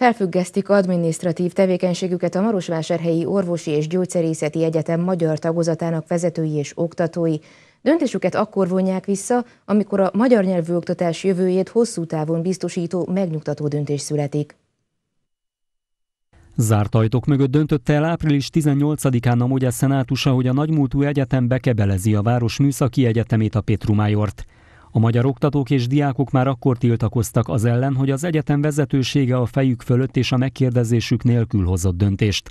Felfüggesztik adminisztratív tevékenységüket a Marosvásárhelyi Orvosi és Gyógyszerészeti Egyetem magyar tagozatának vezetői és oktatói. Döntésüket akkor vonják vissza, amikor a magyar nyelvű oktatás jövőjét hosszú távon biztosító megnyugtató döntés születik. Zárt ajtók mögött döntötte el április 18-án a Mogyás Szenátusa, hogy a nagymúltú egyetem bekebelezi a város műszaki egyetemét a Petrumajort. A magyar oktatók és diákok már akkor tiltakoztak az ellen, hogy az egyetem vezetősége a fejük fölött és a megkérdezésük nélkül hozott döntést.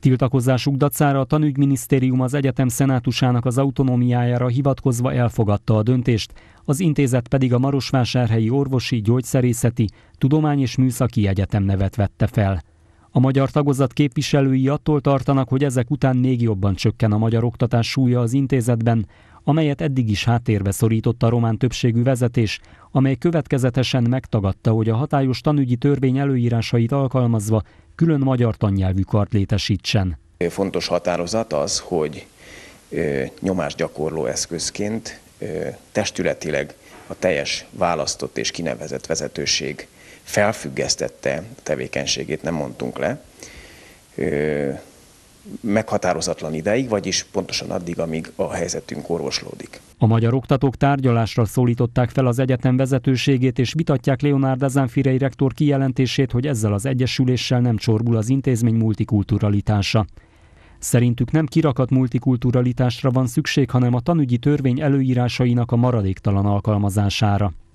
Tiltakozásuk dacára a tanügyminisztérium az egyetem szenátusának az autonómiájára hivatkozva elfogadta a döntést, az intézet pedig a Marosvásárhelyi Orvosi Gyógyszerészeti Tudomány és Műszaki Egyetem nevet vette fel. A magyar tagozat képviselői attól tartanak, hogy ezek után még jobban csökken a magyar oktatás súlya az intézetben, amelyet eddig is háttérbe szorított a román többségű vezetés, amely következetesen megtagadta, hogy a hatályos tanügyi törvény előírásait alkalmazva külön magyar tannyelvű kart létesítsen. Fontos határozat az, hogy nyomásgyakorló eszközként testületileg a teljes választott és kinevezett vezetőség felfüggesztette tevékenységét, nem mondtunk le meghatározatlan ideig, vagyis pontosan addig, amíg a helyzetünk orvoslódik. A magyar oktatók tárgyalásra szólították fel az egyetem vezetőségét, és vitatják Leonard Azánfirei rektor kijelentését, hogy ezzel az egyesüléssel nem csorbul az intézmény multikulturalitása. Szerintük nem kirakat multikulturalitásra van szükség, hanem a tanügyi törvény előírásainak a maradéktalan alkalmazására.